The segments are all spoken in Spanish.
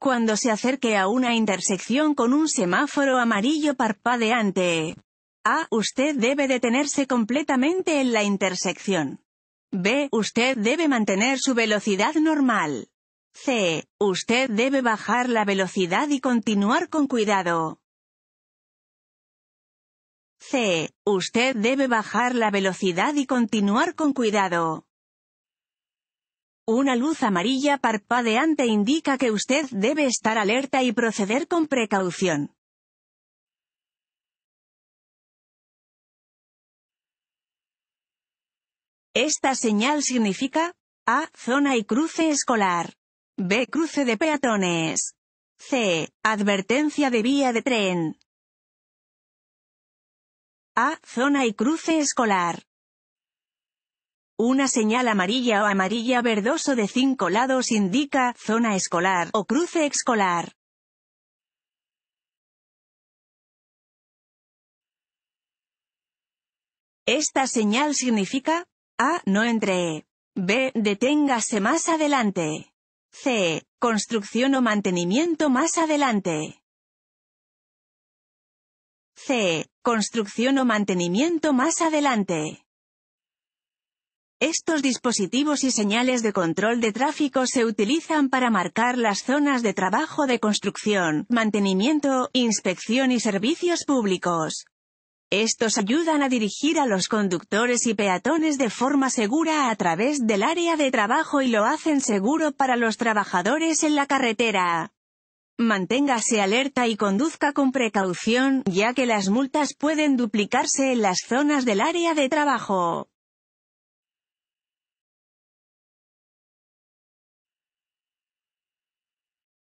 cuando se acerque a una intersección con un semáforo amarillo parpadeante. A. Usted debe detenerse completamente en la intersección. B. Usted debe mantener su velocidad normal. C. Usted debe bajar la velocidad y continuar con cuidado. C. Usted debe bajar la velocidad y continuar con cuidado. Una luz amarilla parpadeante indica que usted debe estar alerta y proceder con precaución. Esta señal significa A. Zona y cruce escolar. B. Cruce de peatones. C. Advertencia de vía de tren. A. Zona y cruce escolar. Una señal amarilla o amarilla verdoso de cinco lados indica zona escolar o cruce escolar. Esta señal significa A. No entre. E. B. Deténgase más adelante. C. Construcción o mantenimiento más adelante. C. Construcción o mantenimiento más adelante. Estos dispositivos y señales de control de tráfico se utilizan para marcar las zonas de trabajo de construcción, mantenimiento, inspección y servicios públicos. Estos ayudan a dirigir a los conductores y peatones de forma segura a través del área de trabajo y lo hacen seguro para los trabajadores en la carretera. Manténgase alerta y conduzca con precaución, ya que las multas pueden duplicarse en las zonas del área de trabajo.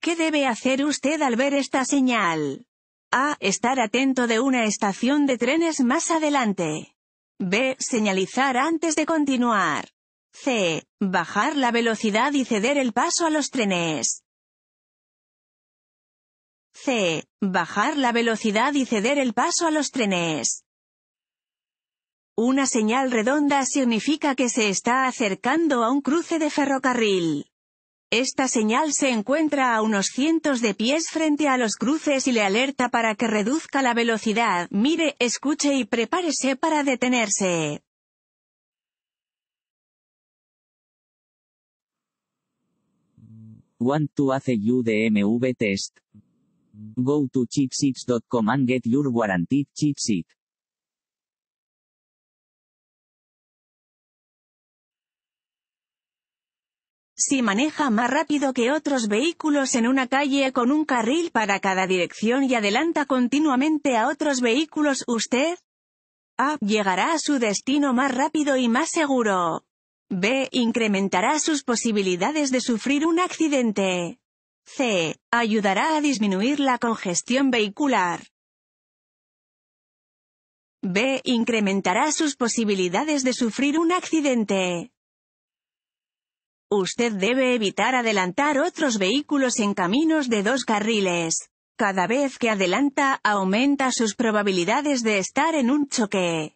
¿Qué debe hacer usted al ver esta señal? A. Estar atento de una estación de trenes más adelante. B. Señalizar antes de continuar. C. Bajar la velocidad y ceder el paso a los trenes. C. Bajar la velocidad y ceder el paso a los trenes. Una señal redonda significa que se está acercando a un cruce de ferrocarril. Esta señal se encuentra a unos cientos de pies frente a los cruces y le alerta para que reduzca la velocidad, mire, escuche y prepárese para detenerse. Want to Go to cheatsheets.com and get your guaranteed Si maneja más rápido que otros vehículos en una calle con un carril para cada dirección y adelanta continuamente a otros vehículos, usted A. Llegará a su destino más rápido y más seguro. B. Incrementará sus posibilidades de sufrir un accidente. C. Ayudará a disminuir la congestión vehicular. B. Incrementará sus posibilidades de sufrir un accidente. Usted debe evitar adelantar otros vehículos en caminos de dos carriles. Cada vez que adelanta, aumenta sus probabilidades de estar en un choque.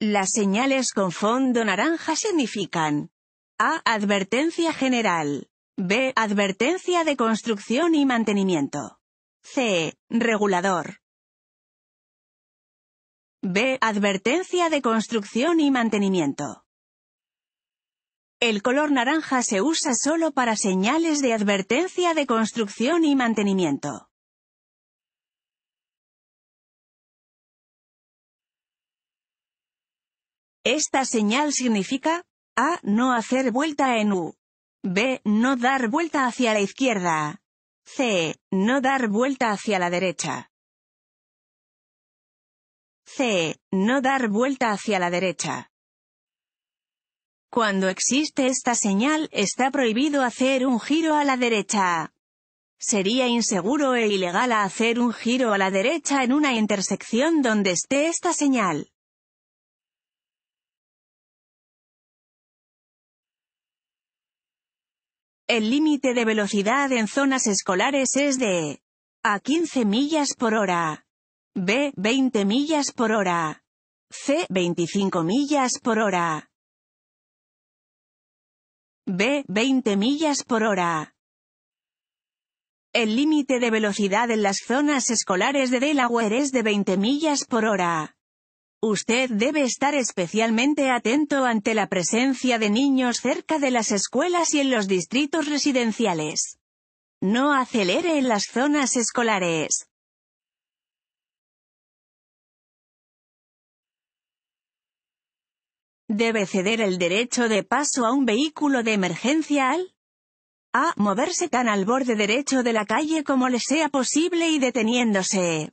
Las señales con fondo naranja significan A. Advertencia general. B. Advertencia de construcción y mantenimiento. C. Regulador. B. Advertencia de construcción y mantenimiento. El color naranja se usa solo para señales de advertencia de construcción y mantenimiento. Esta señal significa A. No hacer vuelta en U. B. No dar vuelta hacia la izquierda. C. No dar vuelta hacia la derecha. C. No dar vuelta hacia la derecha. Cuando existe esta señal, está prohibido hacer un giro a la derecha. Sería inseguro e ilegal hacer un giro a la derecha en una intersección donde esté esta señal. El límite de velocidad en zonas escolares es de a 15 millas por hora. B. 20 millas por hora. C. 25 millas por hora. B. 20 millas por hora. El límite de velocidad en las zonas escolares de Delaware es de 20 millas por hora. Usted debe estar especialmente atento ante la presencia de niños cerca de las escuelas y en los distritos residenciales. No acelere en las zonas escolares. debe ceder el derecho de paso a un vehículo de emergencia al a moverse tan al borde derecho de la calle como le sea posible y deteniéndose.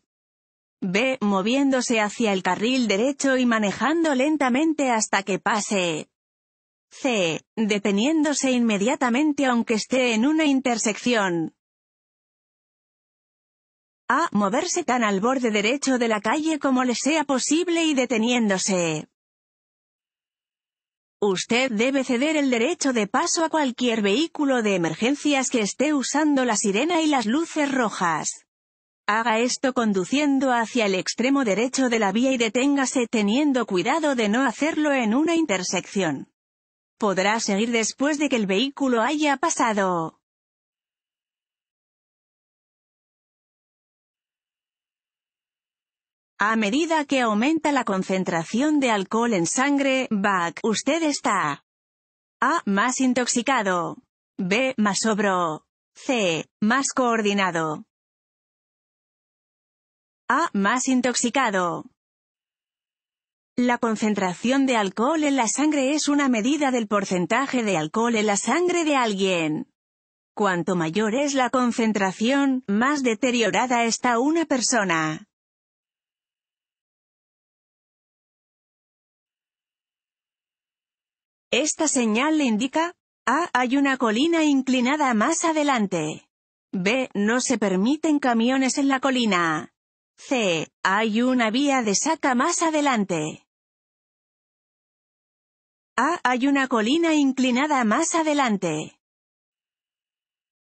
B. Moviéndose hacia el carril derecho y manejando lentamente hasta que pase. C. Deteniéndose inmediatamente aunque esté en una intersección. A. Moverse tan al borde derecho de la calle como le sea posible y deteniéndose. Usted debe ceder el derecho de paso a cualquier vehículo de emergencias que esté usando la sirena y las luces rojas. Haga esto conduciendo hacia el extremo derecho de la vía y deténgase teniendo cuidado de no hacerlo en una intersección. Podrá seguir después de que el vehículo haya pasado. A medida que aumenta la concentración de alcohol en sangre, BAC, usted está A. Más intoxicado. B. Más sobro. C. Más coordinado. A. Más intoxicado. La concentración de alcohol en la sangre es una medida del porcentaje de alcohol en la sangre de alguien. Cuanto mayor es la concentración, más deteriorada está una persona. Esta señal le indica A. Ah, hay una colina inclinada más adelante. B. No se permiten camiones en la colina. C. Hay una vía de saca más adelante. A. Hay una colina inclinada más adelante.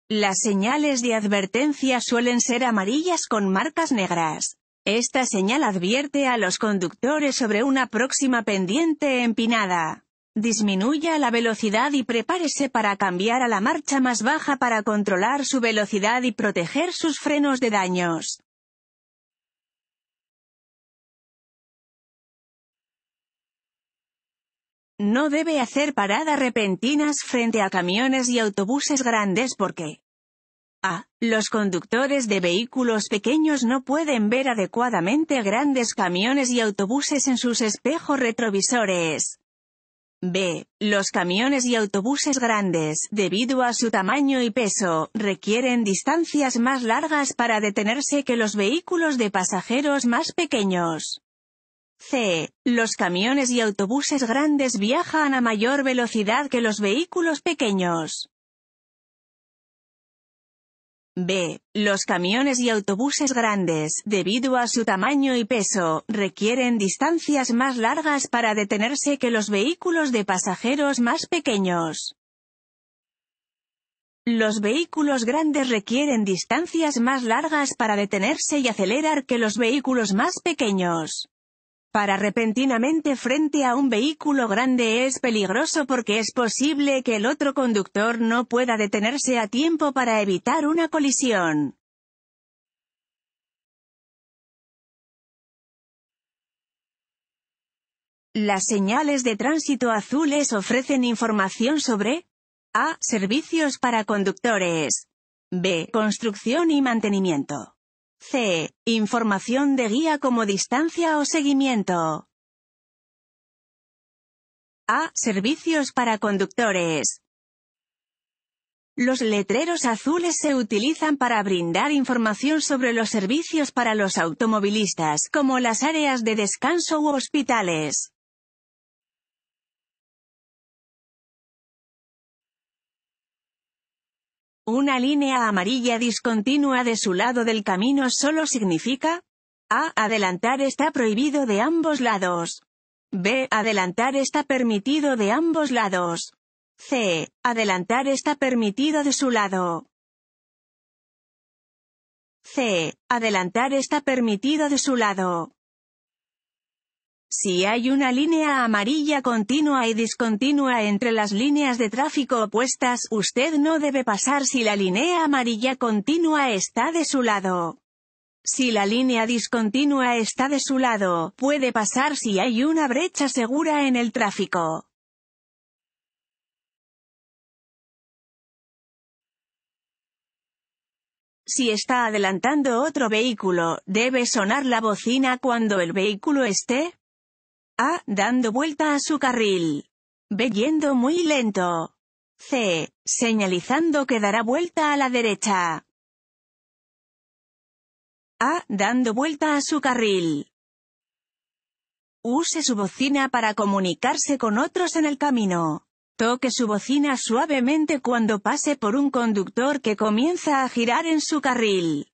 Las señales de advertencia suelen ser amarillas con marcas negras. Esta señal advierte a los conductores sobre una próxima pendiente empinada. Disminuya la velocidad y prepárese para cambiar a la marcha más baja para controlar su velocidad y proteger sus frenos de daños. No debe hacer paradas repentinas frente a camiones y autobuses grandes porque a. Los conductores de vehículos pequeños no pueden ver adecuadamente grandes camiones y autobuses en sus espejos retrovisores. B. Los camiones y autobuses grandes, debido a su tamaño y peso, requieren distancias más largas para detenerse que los vehículos de pasajeros más pequeños. C. Los camiones y autobuses grandes viajan a mayor velocidad que los vehículos pequeños. B. Los camiones y autobuses grandes, debido a su tamaño y peso, requieren distancias más largas para detenerse que los vehículos de pasajeros más pequeños. Los vehículos grandes requieren distancias más largas para detenerse y acelerar que los vehículos más pequeños para repentinamente frente a un vehículo grande es peligroso porque es posible que el otro conductor no pueda detenerse a tiempo para evitar una colisión. Las señales de tránsito azules ofrecen información sobre A. Servicios para conductores. B. Construcción y mantenimiento. C. Información de guía como distancia o seguimiento. A. Servicios para conductores. Los letreros azules se utilizan para brindar información sobre los servicios para los automovilistas, como las áreas de descanso u hospitales. Una línea amarilla discontinua de su lado del camino solo significa A. Adelantar está prohibido de ambos lados. B. Adelantar está permitido de ambos lados. C. Adelantar está permitido de su lado. C. Adelantar está permitido de su lado. Si hay una línea amarilla continua y discontinua entre las líneas de tráfico opuestas, usted no debe pasar si la línea amarilla continua está de su lado. Si la línea discontinua está de su lado, puede pasar si hay una brecha segura en el tráfico. Si está adelantando otro vehículo, debe sonar la bocina cuando el vehículo esté a. Dando vuelta a su carril. B. Yendo muy lento. C. Señalizando que dará vuelta a la derecha. A. Dando vuelta a su carril. Use su bocina para comunicarse con otros en el camino. Toque su bocina suavemente cuando pase por un conductor que comienza a girar en su carril.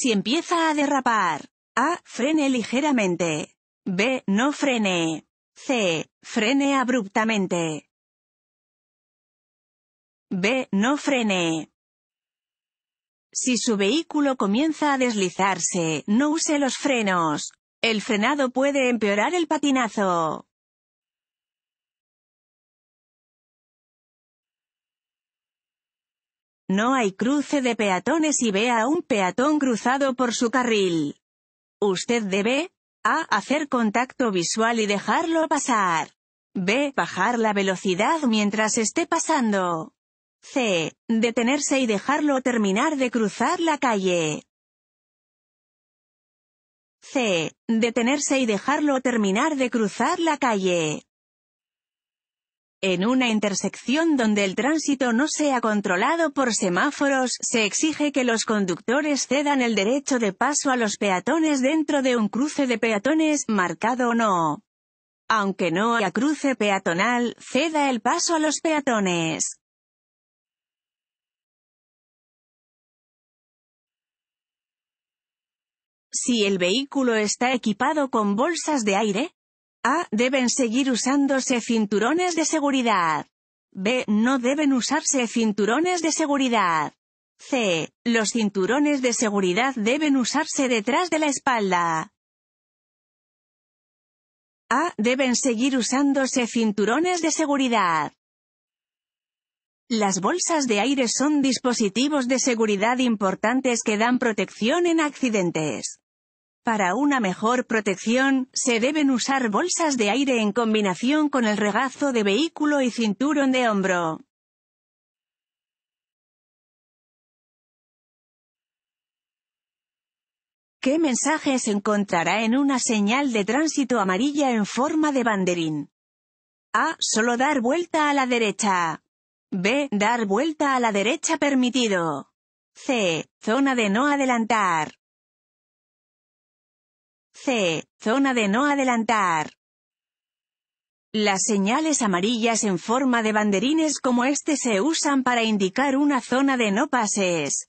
Si empieza a derrapar. A. Frene ligeramente. B. No frene. C. Frene abruptamente. B. No frene. Si su vehículo comienza a deslizarse, no use los frenos. El frenado puede empeorar el patinazo. No hay cruce de peatones y ve a un peatón cruzado por su carril. Usted debe a. Hacer contacto visual y dejarlo pasar. B. Bajar la velocidad mientras esté pasando. C. Detenerse y dejarlo terminar de cruzar la calle. C. Detenerse y dejarlo terminar de cruzar la calle. En una intersección donde el tránsito no sea controlado por semáforos, se exige que los conductores cedan el derecho de paso a los peatones dentro de un cruce de peatones, marcado o no. Aunque no haya cruce peatonal, ceda el paso a los peatones. Si el vehículo está equipado con bolsas de aire, a. Deben seguir usándose cinturones de seguridad. B. No deben usarse cinturones de seguridad. C. Los cinturones de seguridad deben usarse detrás de la espalda. A. Deben seguir usándose cinturones de seguridad. Las bolsas de aire son dispositivos de seguridad importantes que dan protección en accidentes. Para una mejor protección, se deben usar bolsas de aire en combinación con el regazo de vehículo y cinturón de hombro. ¿Qué se encontrará en una señal de tránsito amarilla en forma de banderín? A. Solo dar vuelta a la derecha. B. Dar vuelta a la derecha permitido. C. Zona de no adelantar. C. Zona de no adelantar. Las señales amarillas en forma de banderines como este se usan para indicar una zona de no pases.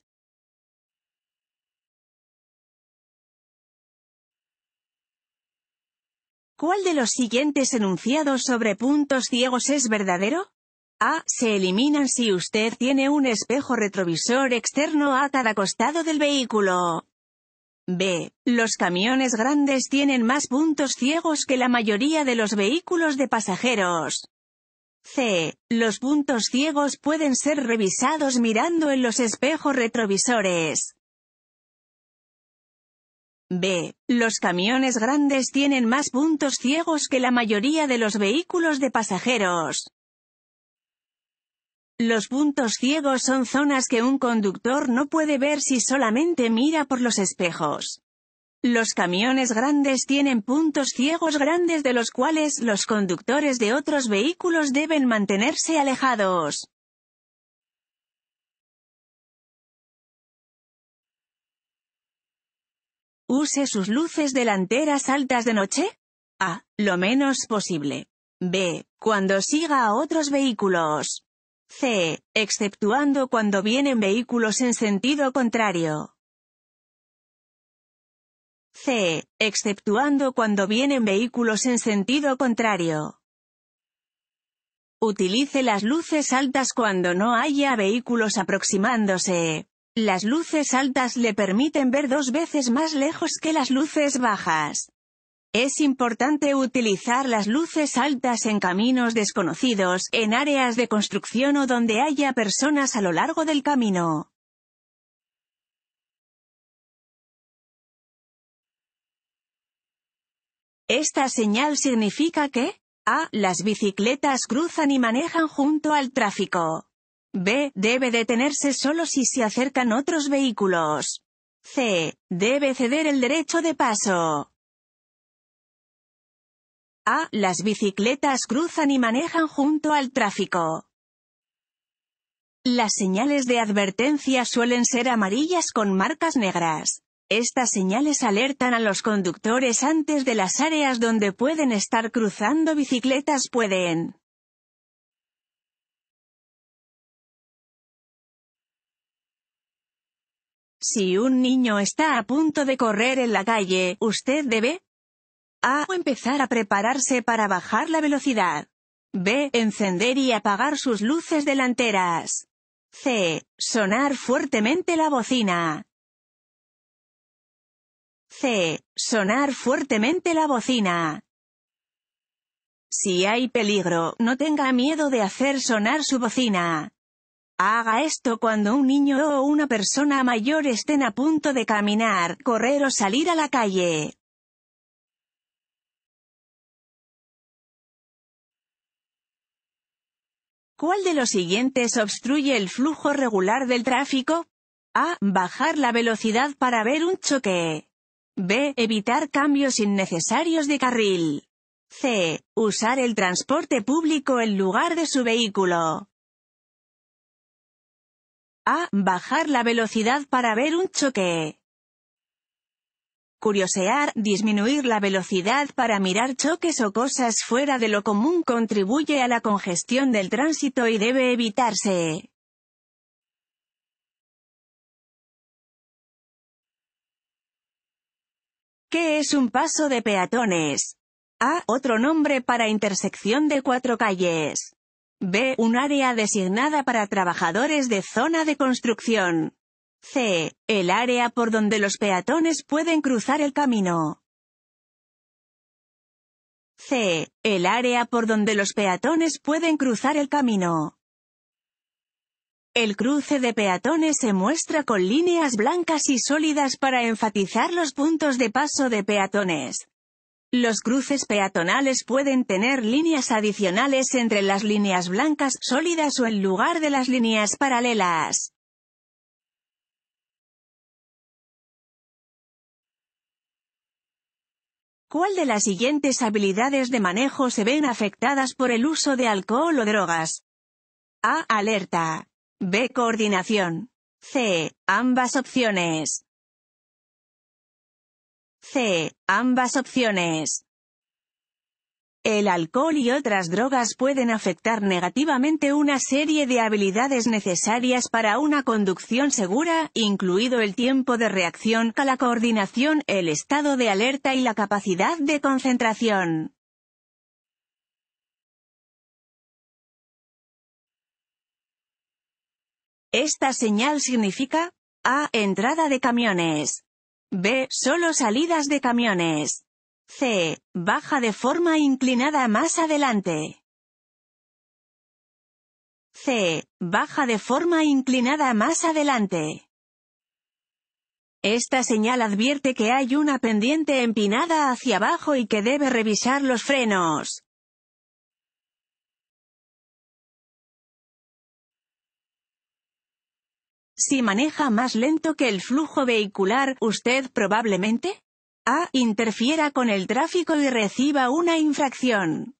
¿Cuál de los siguientes enunciados sobre puntos ciegos es verdadero? A. Se eliminan si usted tiene un espejo retrovisor externo a cada costado del vehículo. B. Los camiones grandes tienen más puntos ciegos que la mayoría de los vehículos de pasajeros. C. Los puntos ciegos pueden ser revisados mirando en los espejos retrovisores. B. Los camiones grandes tienen más puntos ciegos que la mayoría de los vehículos de pasajeros. Los puntos ciegos son zonas que un conductor no puede ver si solamente mira por los espejos. Los camiones grandes tienen puntos ciegos grandes de los cuales los conductores de otros vehículos deben mantenerse alejados. Use sus luces delanteras altas de noche. A. Lo menos posible. B. Cuando siga a otros vehículos c, exceptuando cuando vienen vehículos en sentido contrario. c, exceptuando cuando vienen vehículos en sentido contrario. Utilice las luces altas cuando no haya vehículos aproximándose. Las luces altas le permiten ver dos veces más lejos que las luces bajas. Es importante utilizar las luces altas en caminos desconocidos, en áreas de construcción o donde haya personas a lo largo del camino. Esta señal significa que a. Las bicicletas cruzan y manejan junto al tráfico. B. Debe detenerse solo si se acercan otros vehículos. C. Debe ceder el derecho de paso. A. Las bicicletas cruzan y manejan junto al tráfico. Las señales de advertencia suelen ser amarillas con marcas negras. Estas señales alertan a los conductores antes de las áreas donde pueden estar cruzando bicicletas pueden. Si un niño está a punto de correr en la calle, usted debe a. Empezar a prepararse para bajar la velocidad. B. Encender y apagar sus luces delanteras. C. Sonar fuertemente la bocina. C. Sonar fuertemente la bocina. Si hay peligro, no tenga miedo de hacer sonar su bocina. Haga esto cuando un niño o una persona mayor estén a punto de caminar, correr o salir a la calle. ¿Cuál de los siguientes obstruye el flujo regular del tráfico? A. Bajar la velocidad para ver un choque. B. Evitar cambios innecesarios de carril. C. Usar el transporte público en lugar de su vehículo. A. Bajar la velocidad para ver un choque. Curiosear, disminuir la velocidad para mirar choques o cosas fuera de lo común contribuye a la congestión del tránsito y debe evitarse. ¿Qué es un paso de peatones? A. Otro nombre para intersección de cuatro calles. B. Un área designada para trabajadores de zona de construcción. C. El área por donde los peatones pueden cruzar el camino. C. El área por donde los peatones pueden cruzar el camino. El cruce de peatones se muestra con líneas blancas y sólidas para enfatizar los puntos de paso de peatones. Los cruces peatonales pueden tener líneas adicionales entre las líneas blancas sólidas o en lugar de las líneas paralelas. ¿Cuál de las siguientes habilidades de manejo se ven afectadas por el uso de alcohol o drogas? A. Alerta. B. Coordinación. C. Ambas opciones. C. Ambas opciones. El alcohol y otras drogas pueden afectar negativamente una serie de habilidades necesarias para una conducción segura, incluido el tiempo de reacción, la coordinación, el estado de alerta y la capacidad de concentración. Esta señal significa A. Entrada de camiones. B. Solo salidas de camiones. C. Baja de forma inclinada más adelante. C. Baja de forma inclinada más adelante. Esta señal advierte que hay una pendiente empinada hacia abajo y que debe revisar los frenos. Si maneja más lento que el flujo vehicular, usted probablemente a. Interfiera con el tráfico y reciba una infracción.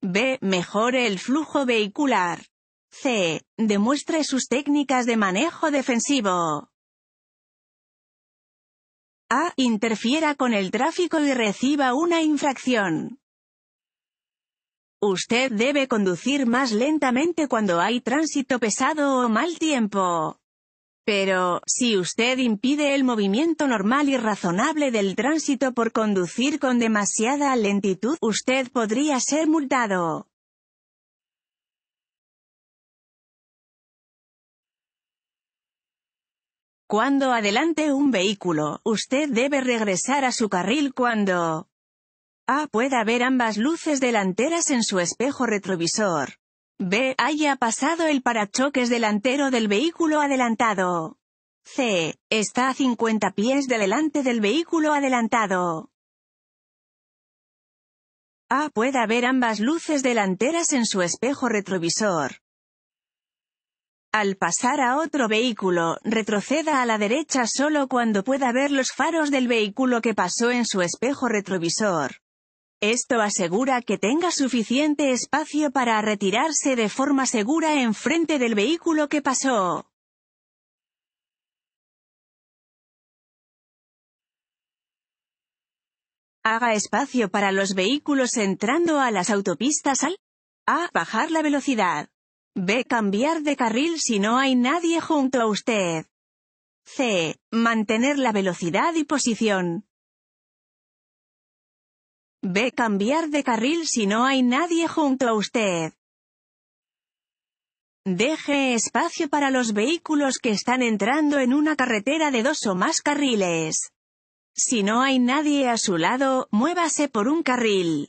B. Mejore el flujo vehicular. C. Demuestre sus técnicas de manejo defensivo. A. Interfiera con el tráfico y reciba una infracción. Usted debe conducir más lentamente cuando hay tránsito pesado o mal tiempo. Pero, si usted impide el movimiento normal y razonable del tránsito por conducir con demasiada lentitud, usted podría ser multado. Cuando adelante un vehículo, usted debe regresar a su carril cuando A. Ah, pueda ver ambas luces delanteras en su espejo retrovisor. B. Haya pasado el parachoques delantero del vehículo adelantado. C. Está a 50 pies de delante del vehículo adelantado. A. Ah, pueda ver ambas luces delanteras en su espejo retrovisor. Al pasar a otro vehículo, retroceda a la derecha solo cuando pueda ver los faros del vehículo que pasó en su espejo retrovisor. Esto asegura que tenga suficiente espacio para retirarse de forma segura en frente del vehículo que pasó. Haga espacio para los vehículos entrando a las autopistas al a. Bajar la velocidad. B. Cambiar de carril si no hay nadie junto a usted. C. Mantener la velocidad y posición. Ve Cambiar de carril si no hay nadie junto a usted. Deje espacio para los vehículos que están entrando en una carretera de dos o más carriles. Si no hay nadie a su lado, muévase por un carril.